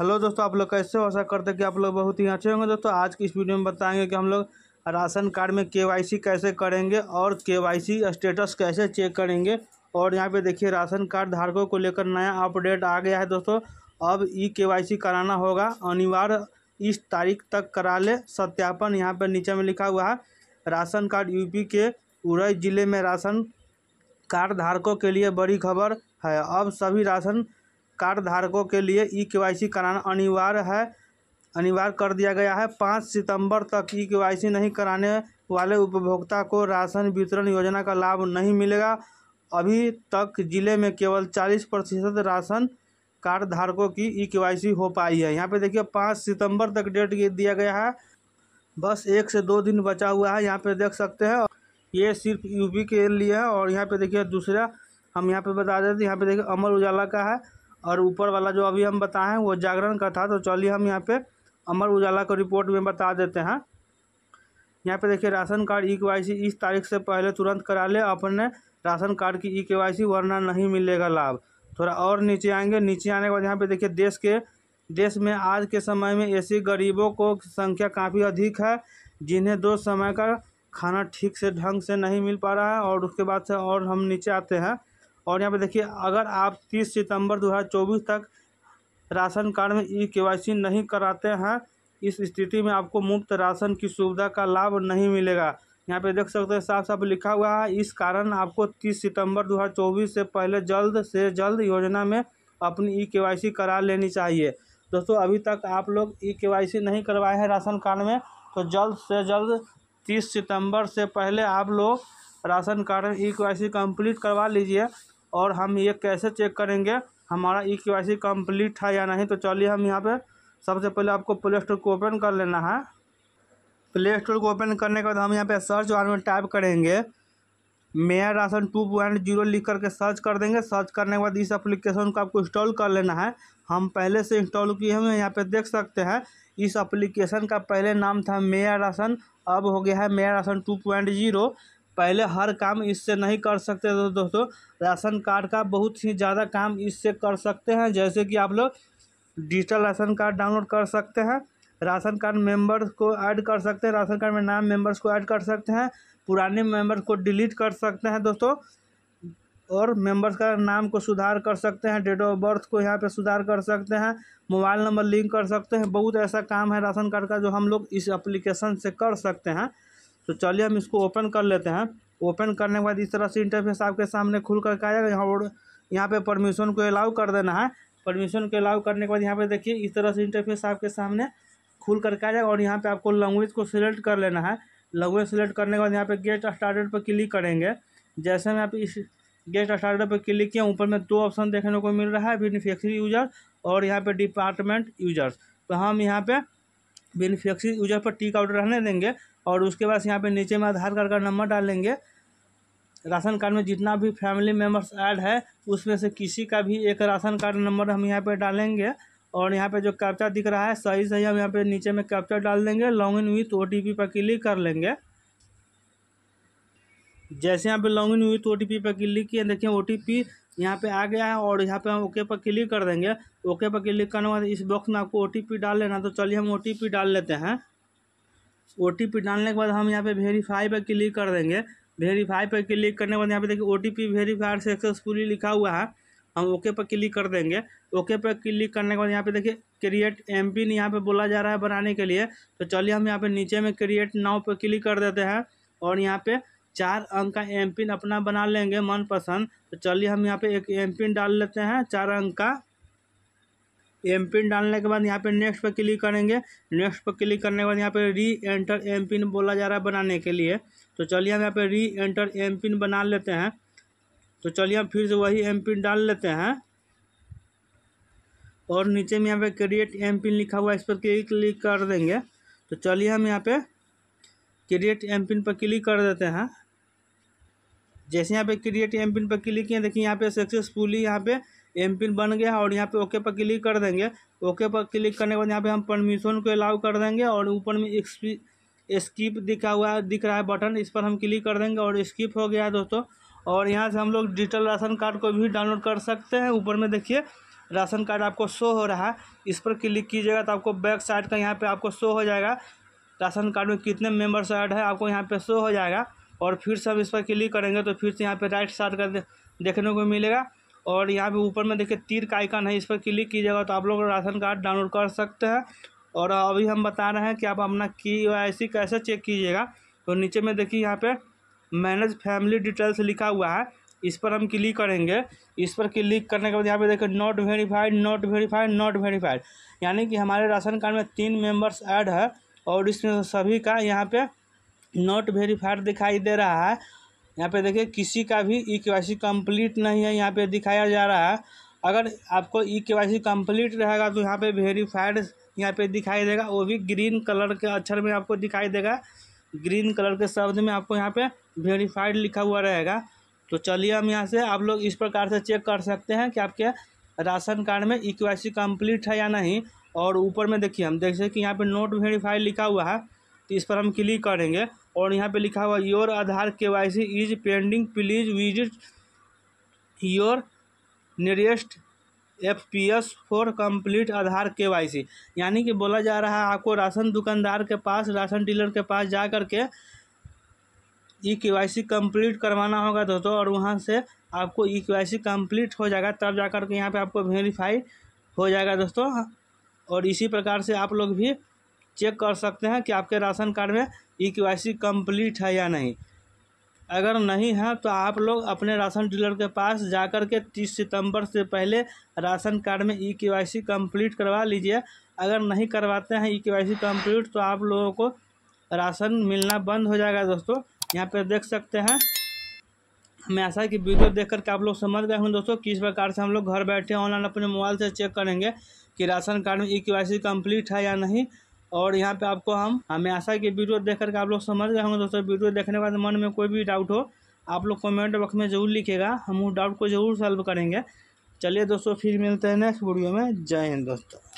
hello दोस्तों आप लोग कैसे हो ऐसा करते कि आप लोग बहुत ही अच्छे होंगे दोस्तों आज की इस वीडियो में बताएंगे कि हम लोग राशन कार्ड में केवाईसी कैसे करेंगे और केवाईसी स्टेटस कैसे चेक करेंगे और यहाँ पे देखिए राशन कार्ड धारकों को लेकर नया अपडेट आ गया है दोस्तों अब ई के कराना होगा अनिवार्य इस तारीख तक करा ले सत्यापन यहाँ पर नीचे में लिखा हुआ है राशन कार्ड यूपी के उरई जिले में राशन कार्ड धारकों के लिए बड़ी खबर है अब सभी राशन कार्ड धारकों के लिए ई के कराना अनिवार्य है अनिवार्य कर दिया गया है पाँच सितंबर तक ई के नहीं कराने वाले उपभोक्ता को राशन वितरण योजना का लाभ नहीं मिलेगा अभी तक जिले में केवल चालीस प्रतिशत राशन कार्ड धारकों की ई के हो पाई है यहाँ पे देखिए पाँच सितंबर तक डेट दिया गया है बस एक से दो दिन बचा हुआ है यहाँ पे देख सकते हैं ये सिर्फ यूपी के लिए है और यहाँ पे देखिए दूसरा हम यहाँ पे बता देते हैं यहाँ पे देखिए अमर उजाला का है और ऊपर वाला जो अभी हम बताएँ वो जागरण का था तो चलिए हम यहाँ पर अमर उजाला को रिपोर्ट में बता देते हैं यहाँ पे देखिए राशन कार्ड ई e के इस तारीख से पहले तुरंत करा ले अपने राशन कार्ड की ई e के वरना नहीं मिलेगा लाभ थोड़ा और नीचे आएंगे नीचे आने के बाद यहाँ पर देखिए देश के देश में आज के समय में ऐसे गरीबों को संख्या काफ़ी अधिक है जिन्हें दो समय का खाना ठीक से ढंग से नहीं मिल पा रहा है और उसके बाद से और हम नीचे आते हैं और यहाँ पे देखिए अगर आप 30 सितंबर 2024 तक राशन कार्ड में ई के नहीं कराते हैं इस स्थिति में आपको मुफ्त राशन की सुविधा का लाभ नहीं मिलेगा यहाँ पे देख सकते हैं साफ साफ लिखा हुआ है इस कारण आपको 30 सितंबर 2024 से पहले जल्द से जल्द योजना में अपनी ई के करा लेनी चाहिए दोस्तों अभी तक आप लोग ई के नहीं करवाए हैं राशन कार्ड में तो जल्द से जल्द 30 सितंबर से पहले आप लोग राशन कार्ड ई के कंप्लीट करवा लीजिए और हम ये कैसे चेक करेंगे हमारा ई के वाई सी कम्प्लीट है या नहीं तो चलिए हम यहाँ पे सबसे पहले आपको प्ले स्टोर को ओपन कर लेना है प्ले स्टोर को ओपन करने के बाद हम यहाँ पे सर्च बार में टाइप करेंगे मेयर राशन टू पॉइंट जीरो लिख करके सर्च कर देंगे सर्च करने के बाद इस एप्लीकेशन को आपको इंस्टॉल कर लेना है हम पहले से इंस्टॉल किए हुए यहाँ पे देख सकते हैं इस एप्लीकेशन का पहले नाम था मेयर राशन अब हो गया है मेयर राशन टू पॉइंट जीरो पहले हर काम इससे नहीं कर सकते तो दोस्तों राशन कार्ड का बहुत ही ज़्यादा काम इससे कर सकते हैं जैसे कि आप लोग डिजिटल राशन कार्ड डाउनलोड कर सकते हैं राशन कार्ड मेंबर्स को ऐड कर सकते हैं राशन कार्ड में नाम मेंबर्स को ऐड कर सकते हैं पुराने मेंबर्स को डिलीट कर सकते हैं दोस्तों और मेंबर्स का नाम को सुधार कर सकते हैं डेट ऑफ बर्थ को यहाँ पे सुधार कर सकते हैं मोबाइल नंबर लिंक कर सकते हैं बहुत ऐसा काम है राशन कार्ड का जो हम लोग इस एप्लीकेशन से कर सकते हैं तो चलिए हम इसको ओपन कर लेते हैं ओपन करने के बाद इस तरह से इंटरफेस आपके सामने खुल करके आ जाएगा यहाँ और यहाँ पे परमिशन को अलाउ कर देना है परमिशन को अलाउ करने के बाद यहाँ पे देखिए इस तरह से इंटरफेस आपके सामने खुल करके आ जाएगा और यहाँ पे आपको लैंग्वेज को सिलेक्ट कर लेना है लैंग्वेज सेलेक्ट करने के बाद यहाँ पे गेट स्टार्टेड पर क्लिक करेंगे जैसे हम यहाँ पे इस गेट स्टार्टर पर क्लिक किया ऊपर में दो ऑप्शन देखने को मिल रहा है बेनिफिक्सरी यूजर और यहाँ पे डिपार्टमेंट यूजर्स तो हम यहाँ पे बेनिफिक्सी यूजर पर टी आउट रहने देंगे और उसके बाद यहाँ पे नीचे में आधार कार्ड का नंबर डालेंगे राशन कार्ड में जितना भी फैमिली मेम्बर्स ऐड है उसमें से किसी का भी एक राशन कार्ड नंबर हम यहाँ पे डालेंगे और यहाँ पे जो कैप्चा दिख रहा है सही सही हम यहाँ पे नीचे में कैप्चा डाल देंगे लॉग इन विथ ओ पर क्लिक कर लेंगे जैसे यहाँ पे लॉग इन हुई तो ओ पर क्लिक किए देखिए ओ यहाँ पे आ गया है और यहाँ पे हम ओके पर क्लिक कर देंगे ओके पर क्लिक करने के बाद इस बॉक्स में आपको ओ डाल लेना तो चलिए हम ओ डाल लेते हैं ओ डालने के बाद हम यहाँ पे वेरीफाई पर क्लिक कर देंगे वेरीफाई पर क्लिक करने के बाद यहाँ पे देखिए O T P verified successfully लिखा हुआ है हम ओके पर क्लिक कर देंगे ओके पर क्लिक करने के बाद यहाँ पे देखिए क्रिएट एम पिन यहाँ पर बोला जा रहा है बनाने के लिए तो चलिए हम यहाँ पे नीचे में क्रिएट नाव पर क्लिक कर देते हैं और यहाँ पे चार अंक का एम पिन अपना बना लेंगे मनपसंद तो चलिए हम यहाँ पे एक एम पिन डाल लेते हैं चार अंक का एम पिन डालने के बाद यहाँ पे नेक्स्ट पर क्लिक करेंगे नेक्स्ट पर क्लिक करने के बाद यहाँ पे री एंटर एम पिन बोला जा रहा है बनाने के लिए तो चलिए हम यहाँ पे री एंटर एम पिन बना लेते हैं तो चलिए हम फिर से वही एम पिन डाल लेते हैं और नीचे में यहाँ पे क्रिएट एम पिन लिखा हुआ है इस पर क्लिक क्लिक कर देंगे तो चलिए हम यहाँ पे क्रिएट एम पिन पर क्लिक कर देते हैं जैसे यहाँ पे क्रिएट एम पिन पर क्लिक किए देखिए यहाँ पे सक्सेसफुली यहाँ पे एम पिन बन गया और यहाँ पे ओके पर क्लिक कर देंगे ओके पर क्लिक करने के बाद यहाँ पे हम परमिशन को अलाउ कर देंगे और ऊपर में स्किप दिखा हुआ दिख रहा है बटन इस पर हम क्लिक कर देंगे और स्किप हो गया है दोस्तों और यहाँ से हम लोग डिजिटल राशन कार्ड को भी डाउनलोड कर सकते हैं ऊपर में देखिए राशन कार्ड आपको शो हो रहा है इस पर क्लिक कीजिएगा तो आपको बैक साइड का यहाँ पे आपको शो हो जाएगा राशन कार्ड में कितने मेंबर्स ऐड है आपको यहाँ पे शो हो जाएगा और फिर से हम इस पर क्लिक करेंगे तो फिर से यहाँ पे राइट साइड का देखने को मिलेगा और यहाँ पे ऊपर में देखिए तीर का आइकन है इस पर क्लिक कीजिएगा तो आप लोग राशन कार्ड डाउनलोड कर सकते हैं और अभी हम बता रहे हैं कि आप अपना की वाई कैसे चेक कीजिएगा तो नीचे में देखिए यहाँ पर मैनेज फैमिली डिटेल्स लिखा हुआ है इस पर हम क्लिक करेंगे इस पर क्लिक करने के बाद यहाँ पे देखिए not verified not verified not verified यानी कि हमारे राशन कार्ड में तीन मेंबर्स ऐड है और इसमें सभी का यहाँ पे नॉट वेरीफाइड दिखाई दे रहा है यहाँ पे देखिए किसी का भी ई के कंप्लीट नहीं है यहाँ पे दिखाया जा रहा है अगर आपको ई के कंप्लीट रहेगा तो यहाँ पे वेरीफाइड यहाँ पे दिखाई देगा वो भी ग्रीन कलर के अक्षर में आपको दिखाई देगा ग्रीन कलर के शब्द में आपको यहाँ पे वेरीफाइड लिखा हुआ रहेगा तो चलिए हम यहाँ से आप लोग इस प्रकार से चेक कर सकते हैं कि आपके राशन कार्ड में ई के कंप्लीट है या नहीं और ऊपर में देखिए हम देख सकते कि यहाँ पर नोट वेरीफाइड लिखा हुआ है तो इस पर हम क्लिक करेंगे और यहाँ पे लिखा हुआ your Aadhaar K Y C is pending please visit your nearest F P S for complete Aadhaar K Y सी यानी कि बोला जा रहा है आपको राशन दुकानदार के पास राशन डीलर के पास जा कर के ई के वाई सी कम्प्लीट करवाना होगा दोस्तों और वहाँ से आपको ई के वाई सी कम्प्लीट हो जाएगा तब जा कर के यहाँ पर आपको वेरीफाई हो जाएगा दोस्तों और इसी प्रकार से आप लोग भी चेक कर सकते हैं कि आपके राशन कार्ड में e K Y C complete है या नहीं अगर नहीं है तो आप लोग अपने राशन डीलर के पास जाकर के 30 सितंबर से पहले राशन कार्ड में e K Y C complete करवा लीजिए अगर नहीं करवाते हैं e K Y C complete तो आप लोगों को राशन मिलना बंद हो जाएगा दोस्तों यहाँ पर देख सकते हैं मैं ऐसा कि वीडियो देख करके आप लोग समझ गए हूँ दोस्तों किस प्रकार से हम लोग घर बैठे ऑनलाइन अपने मोबाइल से चेक करेंगे कि राशन कार्ड में e K Y C complete है या नहीं और यहाँ पे आपको हम हमें आशा की वीडियो देख करके आप लोग समझ गए होंगे दोस्तों वीडियो देखने के बाद मन में कोई भी डाउट हो आप लोग कमेंट बॉक्स में ज़रूर लिखेगा हम उस डाउट को ज़रूर सॉल्व करेंगे चलिए दोस्तों फिर मिलते हैं नेक्स्ट वीडियो में जय हिंद दोस्तों